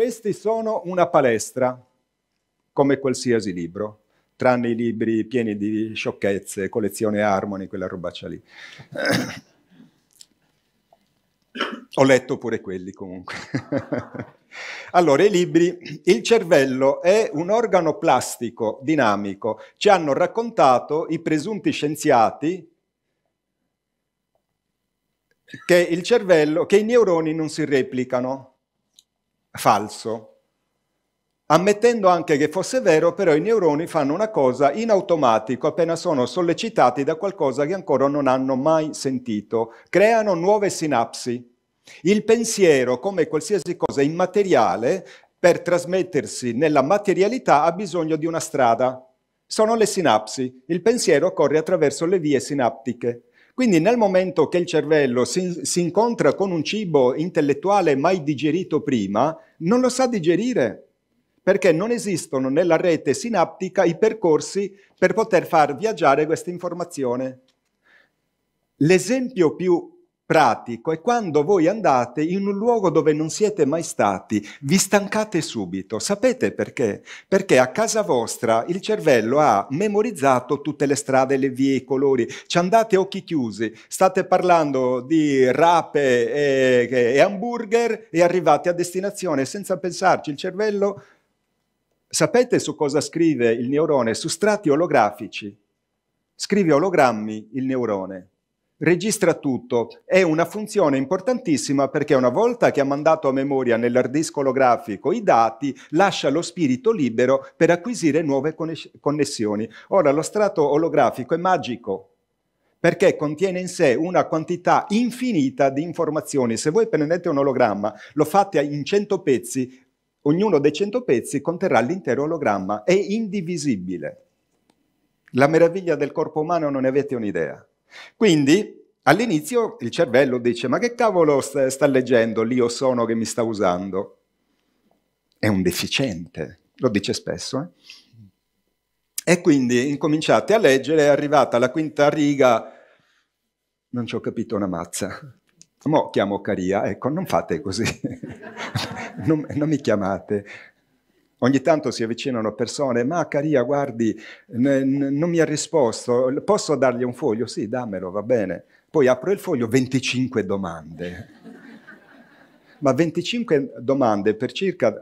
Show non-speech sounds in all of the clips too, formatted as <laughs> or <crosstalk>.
Questi sono una palestra, come qualsiasi libro, tranne i libri pieni di sciocchezze, collezione Harmony, quella robaccia lì. <coughs> Ho letto pure quelli comunque. <laughs> allora, i libri, il cervello è un organo plastico, dinamico, ci hanno raccontato i presunti scienziati che, cervello, che i neuroni non si replicano, falso. Ammettendo anche che fosse vero, però i neuroni fanno una cosa in automatico appena sono sollecitati da qualcosa che ancora non hanno mai sentito. Creano nuove sinapsi. Il pensiero, come qualsiasi cosa immateriale, per trasmettersi nella materialità ha bisogno di una strada. Sono le sinapsi. Il pensiero corre attraverso le vie sinaptiche. Quindi nel momento che il cervello si, si incontra con un cibo intellettuale mai digerito prima, non lo sa digerire, perché non esistono nella rete sinaptica i percorsi per poter far viaggiare questa informazione. L'esempio più pratico è quando voi andate in un luogo dove non siete mai stati, vi stancate subito. Sapete perché? Perché a casa vostra il cervello ha memorizzato tutte le strade, le vie, i colori, ci andate a occhi chiusi, state parlando di rape e, e hamburger e arrivate a destinazione senza pensarci, il cervello... Sapete su cosa scrive il neurone? Su strati olografici. Scrive ologrammi il neurone registra tutto. È una funzione importantissima perché una volta che ha mandato a memoria nell'hard disk grafico i dati, lascia lo spirito libero per acquisire nuove connessioni. Ora, lo strato olografico è magico perché contiene in sé una quantità infinita di informazioni. Se voi prendete un ologramma, lo fate in 100 pezzi, ognuno dei 100 pezzi conterrà l'intero ologramma, è indivisibile. La meraviglia del corpo umano non ne avete un'idea. Quindi All'inizio il cervello dice ma che cavolo sta, sta leggendo l'io sono che mi sta usando? È un deficiente, lo dice spesso. Eh? E quindi incominciate a leggere, è arrivata la quinta riga, non ci ho capito una mazza. Mo chiamo Caria, ecco, non fate così, <laughs> non, non mi chiamate, Ogni tanto si avvicinano persone, ma Caria, guardi, non mi ha risposto, posso dargli un foglio? Sì, dammelo, va bene. Poi apro il foglio, 25 domande. <laughs> ma 25 domande per circa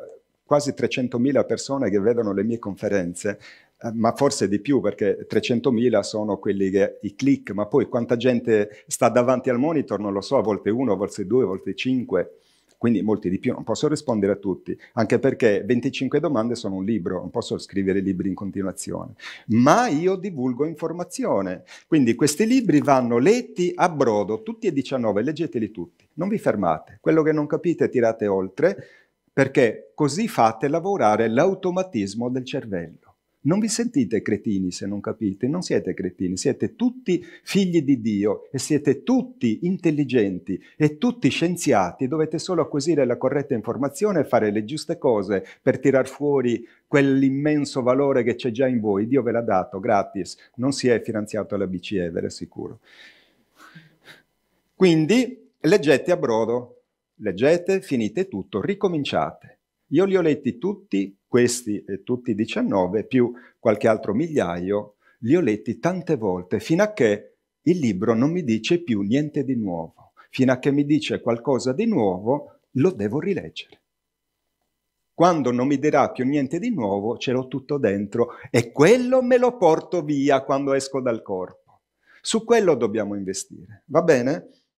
quasi 300.000 persone che vedono le mie conferenze, eh, ma forse di più perché 300.000 sono quelli che i click, ma poi quanta gente sta davanti al monitor non lo so, a volte uno, a volte due, a volte cinque quindi molti di più, non posso rispondere a tutti, anche perché 25 domande sono un libro, non posso scrivere libri in continuazione, ma io divulgo informazione, quindi questi libri vanno letti a brodo, tutti e 19, leggeteli tutti, non vi fermate, quello che non capite tirate oltre, perché così fate lavorare l'automatismo del cervello. Non vi sentite cretini se non capite, non siete cretini, siete tutti figli di Dio e siete tutti intelligenti e tutti scienziati, dovete solo acquisire la corretta informazione e fare le giuste cose per tirar fuori quell'immenso valore che c'è già in voi. Dio ve l'ha dato gratis, non si è finanziato alla BCE, ve lo assicuro. Quindi leggete a brodo, leggete, finite tutto, ricominciate. Io li ho letti tutti questi e tutti i 19, più qualche altro migliaio, li ho letti tante volte, fino a che il libro non mi dice più niente di nuovo. Fino a che mi dice qualcosa di nuovo, lo devo rileggere. Quando non mi dirà più niente di nuovo, ce l'ho tutto dentro e quello me lo porto via quando esco dal corpo. Su quello dobbiamo investire, va bene?